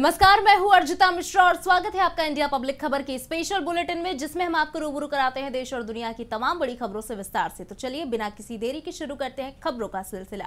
नमस्कार मैं हूं अर्जिता मिश्रा और स्वागत है आपका इंडिया पब्लिक खबर के स्पेशल बुलेटिन में जिसमें हम आपको रूबरू कराते हैं देश और दुनिया की तमाम बड़ी खबरों से विस्तार से तो चलिए बिना किसी देरी के शुरू करते हैं खबरों का सिलसिला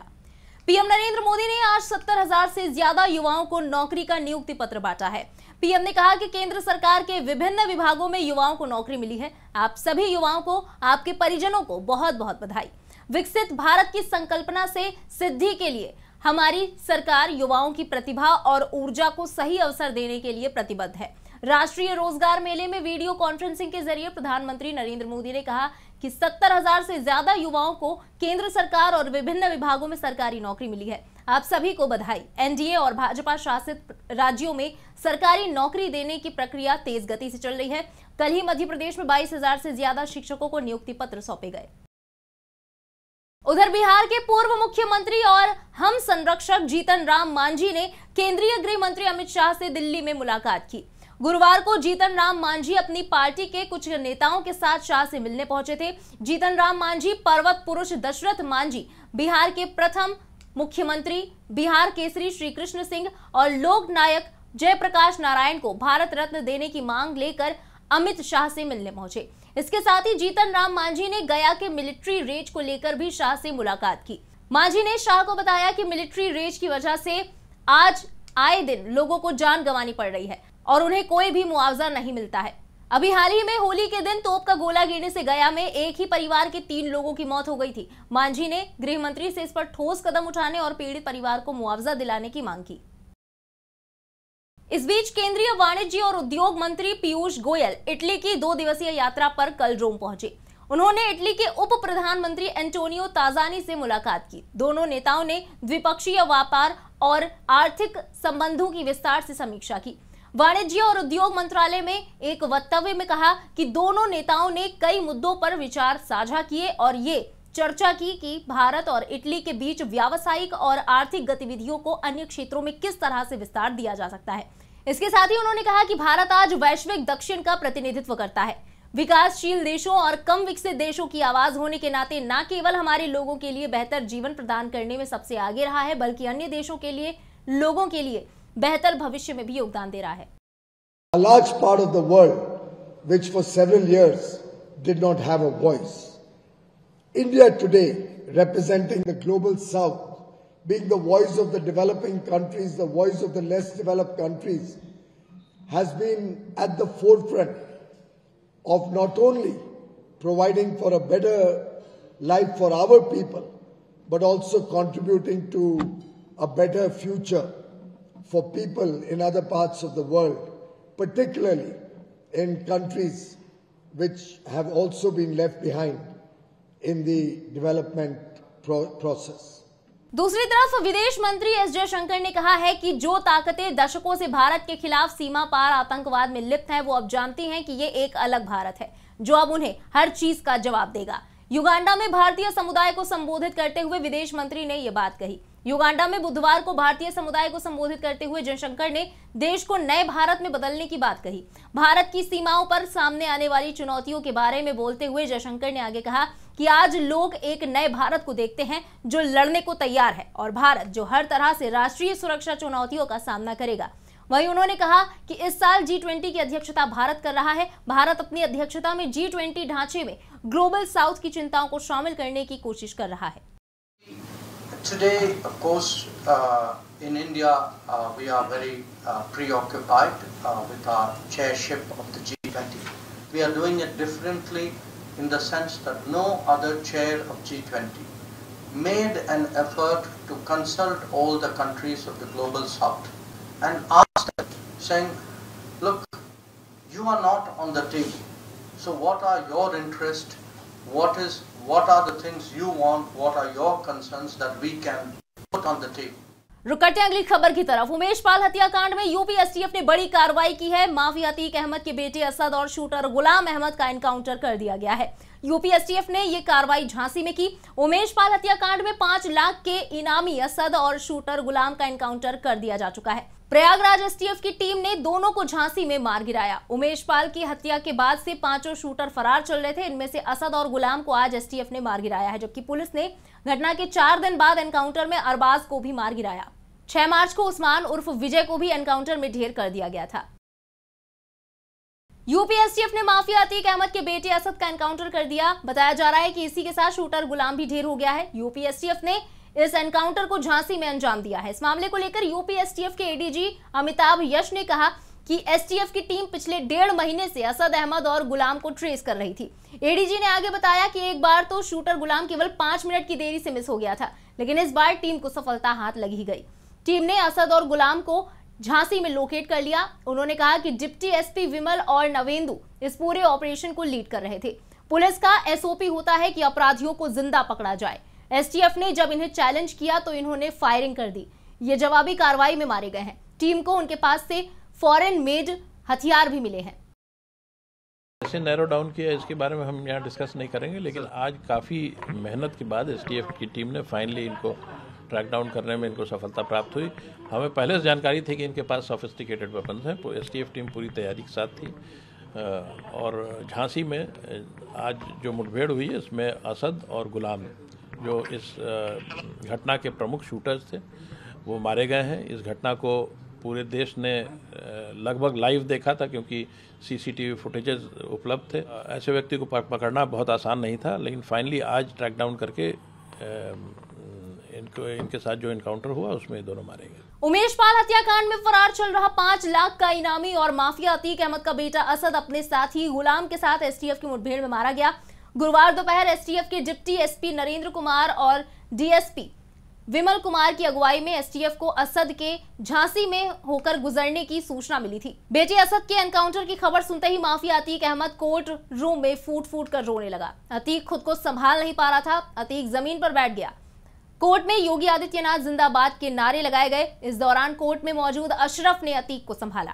पीएम नरेंद्र मोदी ने आज सत्तर हजार से ज्यादा युवाओं को नौकरी का नियुक्ति पत्र बांटा है पीएम ने कहा कि केंद्र सरकार के विभिन्न विभागों में युवाओं को नौकरी मिली है आप सभी युवाओं को आपके परिजनों को बहुत बहुत बधाई विकसित भारत की संकल्पना से सिद्धि के लिए हमारी सरकार युवाओं की प्रतिभा और ऊर्जा को सही अवसर देने के लिए प्रतिबद्ध है राष्ट्रीय रोजगार मेले में वीडियो कॉन्फ्रेंसिंग के जरिए प्रधानमंत्री नरेंद्र मोदी ने कहा कि सत्तर हजार से ज्यादा युवाओं को केंद्र सरकार और विभिन्न विभागों में सरकारी नौकरी मिली है आप सभी को बधाई एनडीए और भाजपा शासित राज्यों में सरकारी नौकरी देने की प्रक्रिया तेज गति से चल रही है कल ही मध्य प्रदेश में बाईस हजार से ज्यादा शिक्षकों को नियुक्ति पत्र सौंपे गए उधर बिहार के पूर्व मुख्यमंत्री और हम संरक्षक जीतन राम मांझी ने केंद्रीय गृह मंत्री अमित शाह से दिल्ली में मुलाकात की गुरुवार को जीतन राम मांझी अपनी पार्टी के कुछ नेताओं के साथ शाह से मिलने पहुंचे थे जीतन राम मांझी पर्वत पुरुष दशरथ मांझी बिहार के प्रथम मुख्यमंत्री बिहार केसरी श्री कृष्ण सिंह और लोक नायक जयप्रकाश नारायण को भारत रत्न देने की मांग लेकर अमित शाह से मिलने पहुंचे इसके साथ ही जीतन राम मांझी ने गया के मिलिट्री रेज को लेकर भी शाह से मुलाकात की मांझी ने शाह को बताया कि मिलिट्री रेज की वजह से आज आए दिन लोगों को जान गंवानी पड़ रही है और उन्हें कोई भी मुआवजा नहीं मिलता है अभी हाल ही में होली के दिन तोप का गोला गिरने से गया में एक ही परिवार के तीन लोगों की मौत हो गई थी मांझी ने गृह मंत्री से इस पर ठोस कदम उठाने और पीड़ित परिवार को मुआवजा दिलाने की मांग की इस बीच केंद्रीय वाणिज्य और उद्योग मंत्री पीयूष गोयल इटली की दो दिवसीय यात्रा पर कल रोम पहुंचे उन्होंने इटली के उप प्रधानमंत्री एंटोनियो ताजानी से मुलाकात की दोनों नेताओं ने द्विपक्षीय व्यापार और आर्थिक संबंधों की विस्तार से समीक्षा की वाणिज्य और उद्योग मंत्रालय में एक वक्तव्य में कहा कि दोनों नेताओं ने कई मुद्दों पर विचार साझा किए और ये चर्चा की कि भारत और इटली के बीच व्यावसायिक और आर्थिक गतिविधियों को अन्य क्षेत्रों में किस तरह से विस्तार दिया जा सकता है इसके साथ ही उन्होंने कहा कि भारत आज वैश्विक दक्षिण का प्रतिनिधित्व करता है विकासशील देशों और कम विकसित देशों की आवाज होने के नाते न केवल हमारे लोगों के लिए बेहतर जीवन प्रदान करने में सबसे आगे रहा है बल्कि अन्य देशों के लिए लोगों के लिए बेहतर भविष्य में भी योगदान दे रहा है A large part of the world which for several years did not have a voice. India today representing the global south being the voice of the developing countries, the voice of the less developed countries, has been at the forefront of not only providing for a better life for our people, but also contributing to a better future for people in other parts of the world, particularly in countries which have also been left behind in the development pro process. दूसरी तरफ विदेश मंत्री S Jaishankar ने कहा है कि जो ताकतें दशकों से भारत के खिलाफ सीमा पार आतंकवाद में लिप्त हैं वो अब जानती हैं कि ये एक अलग भारत है जो अब उन्हें हर चीज का जवाब देगा युगांडा में भारतीय समुदाय को संबोधित करते हुए विदेश मंत्री ने ये बात कही युगांडा में बुधवार को भारतीय समुदाय को संबोधित करते हुए जयशंकर ने देश को नए भारत में बदलने की बात कही भारत की सीमाओं पर सामने आने वाली चुनौतियों के बारे में बोलते हुए जयशंकर ने आगे कहा कि आज लोग एक नए भारत को देखते हैं जो लड़ने को तैयार है और भारत जो हर तरह से राष्ट्रीय सुरक्षा चुनौतियों का सामना करेगा वहीं उन्होंने कहा कि इस साल जी ट्वेंटी की अध्यक्षता भारत कर रहा है भारत अपनी अध्यक्षता में जी ट्वेंटी ढांचे में ग्लोबल साउथ की चिंताओं को शामिल करने की कोशिश कर रहा है Today, of course, uh, in India, uh, we are very uh, preoccupied uh, with our chairship of the G20. We are doing it differently in the sense that no other chair of G20 made an effort to consult all the countries of the global south and asked them, saying, look, you are not on the table. So what are your interests? What is what are the things you want? What are your concerns that we can put on the table? रुक करते हैं अगली खबर की तरफ उमेश पाल हत्याकांड में UPSTF ने बड़ी कार्रवाई की है माफी अतीक अहमद के बेटे असद और शूटर गुलाम अहमद का एनकाउंटर कर दिया गया है यूपीएसटीएफ ने यह कार्रवाई झांसी में की उमेश पाल हत्याकांड में पांच लाख के इनामी असद और शूटर गुलाम का एनकाउंटर कर दिया जा चुका है प्रयागराज एसटीएफ की टीम ने दोनों को झांसी में मार गिराया उमेश पाल की हत्या के बाद से पांचों शूटर फरार चल रहे थे इनमें से असद और गुलाम को आज एसटीएफ ने मार गिराया है जबकि पुलिस ने घटना के चार दिन बाद एनकाउंटर में अरबाज को भी मार गिराया छह मार्च को उस्मान उर्फ विजय को भी एनकाउंटर में ढेर कर दिया गया था यूपीएसटीएफ ने माफिया अतीक अहमद के बेटे असद का एनकाउंटर कर दिया बताया जा रहा है कि इसी के साथ शूटर गुलाम भी ढेर हो गया है यूपीएसटीएफ ने इस एनकाउंटर को झांसी में अंजाम दिया है इस मामले को लेकर यूपीएसटीएफ के एडीजी अमिताभ यश ने कहा कि एसटीएफ की टीम पिछले डेढ़ महीने से असद अहमद और गुलाम को ट्रेस कर रही थी एडीजी ने आगे बताया कि एक बार तो शूटर गुलाम केवल पांच मिनट की देरी से मिस हो गया था लेकिन इस बार टीम को सफलता हाथ लगी गई टीम ने असद और गुलाम को झांसी में लोकेट कर लिया उन्होंने कहा कि डिप्टी एसपी विमल और नवेंदु इस पूरे ऑपरेशन को लीड कर रहे थे पुलिस का एसओपी होता है कि अपराधियों को जिंदा पकड़ा जाए एसटीएफ ने जब इन्हें चैलेंज किया तो इन्होंने फायरिंग कर दी ये जवाबी कार्रवाई में मारे गए हैं टीम को उनके पास से फॉरेन मेड हथियार भी मिले हैं ऐसे नैरो डाउन किया इसके बारे में हम यहाँ डिस्कस नहीं करेंगे लेकिन आज काफ़ी मेहनत के बाद एसटीएफ की टीम ने फाइनली इनको ट्रैक डाउन करने में इनको सफलता प्राप्त हुई हमें पहले से जानकारी थी कि इनके पास सोफिस्टिकेटेड वेपन्स हैं एस टीम पूरी तैयारी के साथ थी और झांसी में आज जो मुठभेड़ हुई है इसमें असद और गुलाम जो इस घटना के प्रमुख शूटर्स थे वो मारे गए हैं इस घटना को पूरे देश ने लगभग लाइव देखा था क्योंकि सीसीटीवी फुटेजेस उपलब्ध थे ऐसे व्यक्ति को पकड़ना बहुत आसान नहीं था लेकिन फाइनली आज ट्रैक डाउन करके इनको इनके साथ जो इनकाउंटर हुआ उसमें दोनों मारे गए उमेश पाल हत्याकांड में फरार चल रहा पांच लाख का इनामी और माफिया अतीक अहमद का बेटा असद अपने साथी गुलाम के साथ एसटीएफ की मुठभेड़ में मारा गया गुरुवार दोपहर एसटीएफ के डिप्टी एसपी नरेंद्र कुमार और डीएसपी विमल कुमार की अगुवाई में एसटीएफ को असद के झांसी में होकर गुजरने की सूचना मिली थी बेटे असद के एनकाउंटर की खबर सुनते ही mafia Atiq Ahmed court room में फूट फूट कर रोने लगा अतीक खुद को संभाल नहीं पा रहा था अतीक जमीन पर बैठ गया कोर्ट में योगी आदित्यनाथ जिंदाबाद के नारे लगाए गए इस दौरान कोर्ट में मौजूद अशरफ ने अतीक को संभाला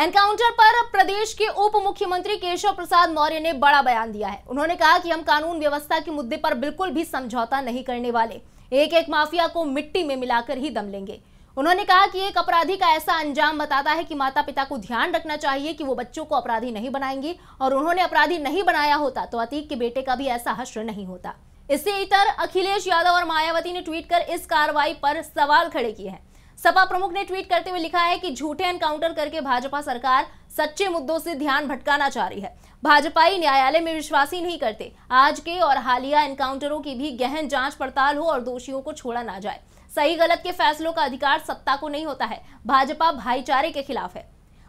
एनकाउंटर पर प्रदेश के उप मुख्यमंत्री केशव प्रसाद मौर्य ने बड़ा बयान दिया है उन्होंने कहा कि हम कानून व्यवस्था के मुद्दे पर बिल्कुल भी समझौता नहीं करने वाले एक एक माफिया को मिट्टी में मिलाकर ही दम लेंगे उन्होंने कहा कि एक अपराधी का ऐसा अंजाम बताता है कि माता पिता को ध्यान रखना चाहिए कि वो बच्चों को अपराधी नहीं बनाएंगे और उन्होंने अपराधी नहीं बनाया होता तो अतीक के बेटे का भी ऐसा हश्र नहीं होता इससे इतर अखिलेश यादव और मायावती ने ट्वीट कर इस कार्रवाई पर सवाल खड़े किए हैं सपा प्रमुख ने ट्वीट करते हुए लिखा है कि झूठे एनकाउंटर करके भाजपा सरकार सच्चे मुद्दों से ध्यान भटकाना चाह रही है भाजपाई न्यायालय में विश्वास ही नहीं करते आज के और हालिया एनकाउंटरों की भी गहन जांच पड़ताल हो और दोषियों को छोड़ा ना जाए सही गलत के फैसलों का अधिकार सत्ता को नहीं होता है भाजपा भाईचारे के खिलाफ है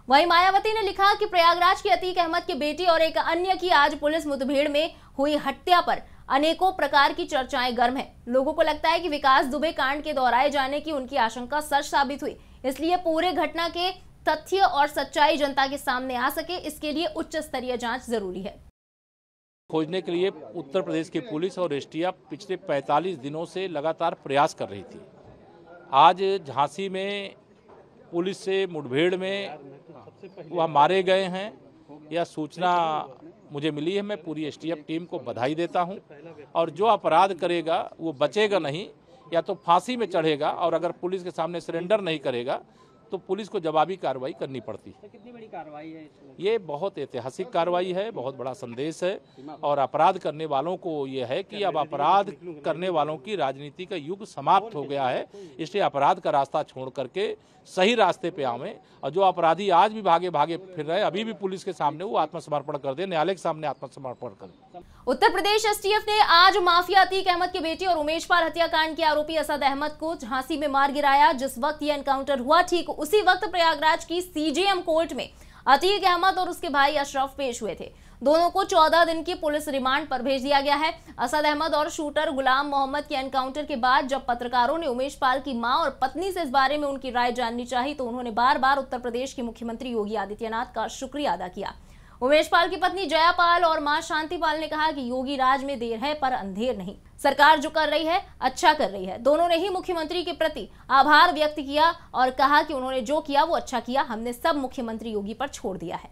वही मायावती ने लिखा कि प्रयागराज की अतीक अहमद के बेटे और एक अन्य की आज पुलिस मुठभेड़ में हुई हत्या पर अनेकों प्रकार की चर्चाएं गर्म है लोगों को लगता है कि विकास दुबे कांड के दोहराए जाने की उनकी आशंका सच साबित हुई इसलिए पूरे घटना के तथ्य और सच्चाई जनता के सामने आ सके इसके लिए उच्च स्तरीय जांच जरूरी है खोजने के लिए उत्तर प्रदेश की पुलिस और एसटीएफ पिछले 45 दिनों से लगातार प्रयास कर रही थी आज झांसी में पुलिस से मुठभेड़ में वह मारे गए हैं यह सूचना मुझे मिली है मैं पूरी एस टीम को बधाई देता हूँ और जो अपराध करेगा वो बचेगा नहीं या तो फांसी में चढ़ेगा और अगर पुलिस के सामने सरेंडर नहीं करेगा तो पुलिस को जवाबी कार्रवाई करनी पड़ती है कितनी बड़ी कार्रवाई है ये बहुत ऐतिहासिक कार्रवाई है बहुत बड़ा संदेश है और अपराध करने वालों को ये है कि अब अपराध करने वालों की राजनीति का युग समाप्त हो गया है इसलिए अपराध का रास्ता छोड़ करके सही रास्ते पे आवे और जो अपराधी आज भी भागे भागे फिर रहे अभी भी पुलिस के सामने वो आत्मसमर्पण कर दे न्यायालय के सामने आत्मसमर्पण कर दे उत्तर प्रदेश एस ने आज माफिया अतीक अहमद के बेटे और उमेश पाल हत्याकांड के आरोपी असद अहमद को झांसी में मार गिराया जिस वक्त यह एनकाउंटर हुआ ठीक उसी वक्त प्रयागराज की सीजेएम कोर्ट में अतीक अहमद और उसके भाई अशरफ पेश हुए थे दोनों को 14 दिन की पुलिस रिमांड पर भेज दिया गया है असद अहमद और शूटर गुलाम मोहम्मद के एनकाउंटर के बाद जब पत्रकारों ने उमेश पाल की मां और पत्नी से इस बारे में उनकी राय जाननी चाहिए तो उन्होंने बार बार उत्तर प्रदेश के मुख्यमंत्री योगी आदित्यनाथ का शुक्रिया अदा किया उमेश पाल की पत्नी जया पाल और मां शांति पाल ने कहा कि योगी राज में देर है पर अंधेर नहीं सरकार जो कर रही है अच्छा कर रही है दोनों ने ही मुख्यमंत्री के प्रति आभार व्यक्त किया और कहा कि उन्होंने जो किया वो अच्छा किया हमने सब मुख्यमंत्री योगी पर छोड़ दिया है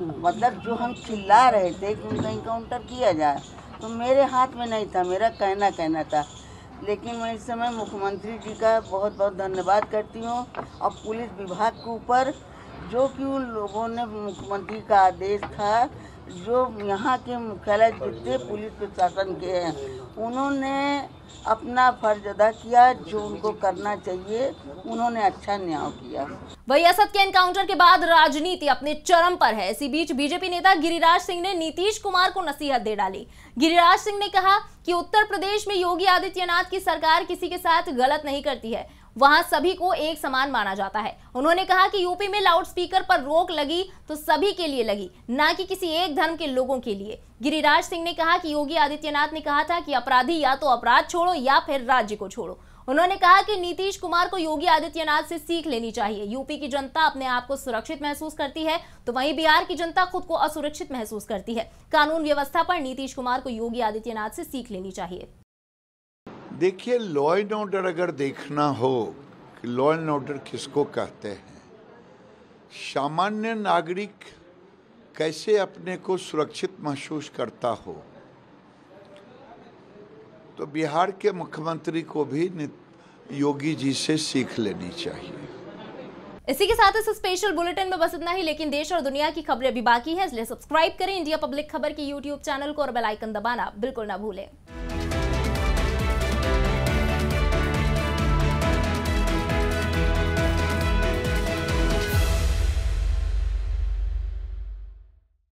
मतलब जो हम चिल्ला रहे थे कि उनका इनकाउंटर किया जाए तो मेरे हाथ में नहीं था मेरा कहना कहना था लेकिन मैं इस समय मुख्यमंत्री जी का बहुत बहुत धन्यवाद करती हूँ और पुलिस विभाग के ऊपर जो कि उन लोगों ने मुख्यमंत्री का आदेश था जो यहाँ के मुख्यालय जितने पुलिस प्रशासन के हैं उन्होंने अपना फर्ज अदा किया जो उनको करना चाहिए उन्होंने अच्छा न्याय किया वही असद के एनकाउंटर के बाद राजनीति अपने चरम पर है इसी बीच बीजेपी नेता गिरिराज सिंह ने नीतीश कुमार को नसीहत दे डाली गिरिराज सिंह ने कहा कि उत्तर प्रदेश में योगी आदित्यनाथ की सरकार किसी के साथ गलत नहीं करती है वहां सभी को एक समान माना जाता है उन्होंने कहा कि यूपी में लाउडस्पीकर पर रोक लगी तो सभी के लिए लगी ना कि किसी एक धर्म के लोगों के लिए गिरिराज सिंह ने कहा कि योगी आदित्यनाथ ने कहा था कि अपराधी या तो अपराध छोड़ो या फिर राज्य को छोड़ो उन्होंने कहा कि नीतीश कुमार को योगी आदित्यनाथ से सीख लेनी चाहिए यूपी की जनता अपने आप को सुरक्षित महसूस करती है तो वहीं बिहार की जनता खुद को असुरक्षित महसूस करती है कानून व्यवस्था पर नीतीश कुमार को योगी आदित्यनाथ से सीख लेनी चाहिए देखिए लॉ एंड ऑर्डर अगर देखना हो कि लॉ एंड ऑर्डर किसको कहते हैं सामान्य नागरिक कैसे अपने को सुरक्षित महसूस करता हो तो बिहार के मुख्यमंत्री को भी योगी जी से सीख लेनी चाहिए इसी के साथ इस स्पेशल बुलेटिन में बस इतना ही लेकिन देश और दुनिया की खबरें अभी बाकी है इसलिए सब्सक्राइब करें इंडिया पब्लिक खबर के यूट्यूब चैनल को और बेल आइकन दबाना बिल्कुल ना भूलें